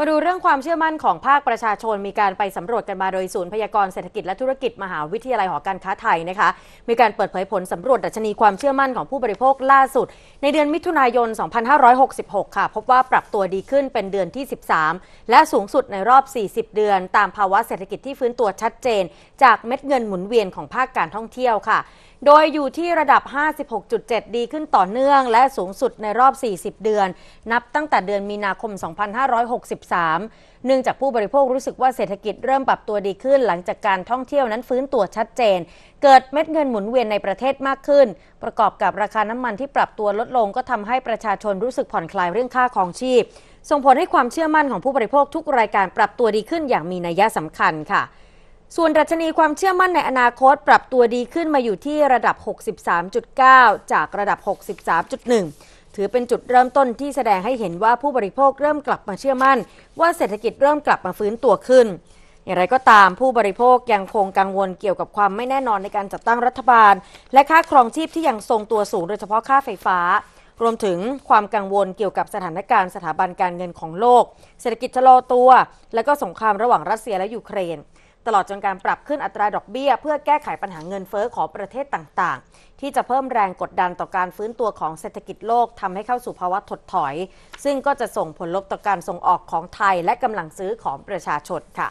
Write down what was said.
มาดูเรื่องความเชื่อมั่นของภาคประชาชนมีการไปสำรวจกันมาโดยศูนย์พยากรณ์เศรษฐกิจและธุรกิจมหาวิทยาลัยหอการค้าไทยนะคะ มีการเปิดเผยผลสำรวจดัชนีความเชื่อมั่นของผู้บริโภคล่าสุด ในเดือนมิถุนายน 2566 ค่ะพบว่าปรับตัวดีขึ้นเป็นเดือนที่ 13 และสูงสุดในรอบ 40 เดือน ตามภาวะเศรษฐกิจที่ฟื้นตัวชัดเจน จากเม็ดเงินหมุนเวียนของภาคการท่องเที่ยวค่ะโดยอยู่ที่ระดับ 56.7 ดีขึ้นต่อเนื่อง และสูงสุดในรอบ 40 เดือน นับตั้งแต่เดือนมีนาคม 2563 เนื่องจากผู้บริโภครู้สึกว่าเศรษฐกิจเริ่มปรับตัวดีขึ้น หลังจากการท่องเที่ยวนั้นฟื้นตัวชัดเจน เกิดเม็ดเงินหมุนเวียนในประเทศมากขึ้น ประกอบกับราคาน้ำมันที่ปรับตัวลดลงก็ทำให้ประชาชนรู้สึกผ่อนคลายเรื่องค่าของชีพ ส่งผลให้ความเชื่อมั่นของผู้บริโภคทุกรายการปรับตัวดีขึ้นอย่างมีนัยสำคัญค่ะส่วนดัชนีความเชื่อมั่นในอนาคตปรับตัวดีขึ้นมาอยู่ที่ระดับ 63.9 จากระดับ 63.1 ถือเป็นจุดเริ่มต้นที่แสดงให้เห็นว่าผู้บริโภคเริ่มกลับมาเชื่อมั่น ว่าเศรษฐกิจเริ่มกลับมาฟื้นตัวขึ้น อย่างไรก็ตามผู้บริโภคยังคงกังวลเกี่ยวกับความไม่แน่นอนในการจัดตั้งรัฐบาล และค่าครองชีพที่ยังทรงตัวสูงโดยเฉพาะค่าไฟฟ้า รวมถึงความกังวลเกี่ยวกับสถานการณ์ สถาบันการเงินของโลก เศรษฐกิจชะลอตัว และก็สงครามระหว่างรัสเซียและยูเครนตลอดจนการปรับขึ้นอัตราดอกเบี้ยเพื่อแก้ไขปัญหาเงินเฟอ้อของประเทศต่างๆ ที่จะเพิ่มแรงกดดันต่อการฟื้นตัวของเศรษฐกิจโลกทำให้เข้าสู่ภาวะถดถอย ซึ่งก็จะส่งผลลบต่อการส่งออกของไทยและกำลังซื้อของประชาชนค่ะ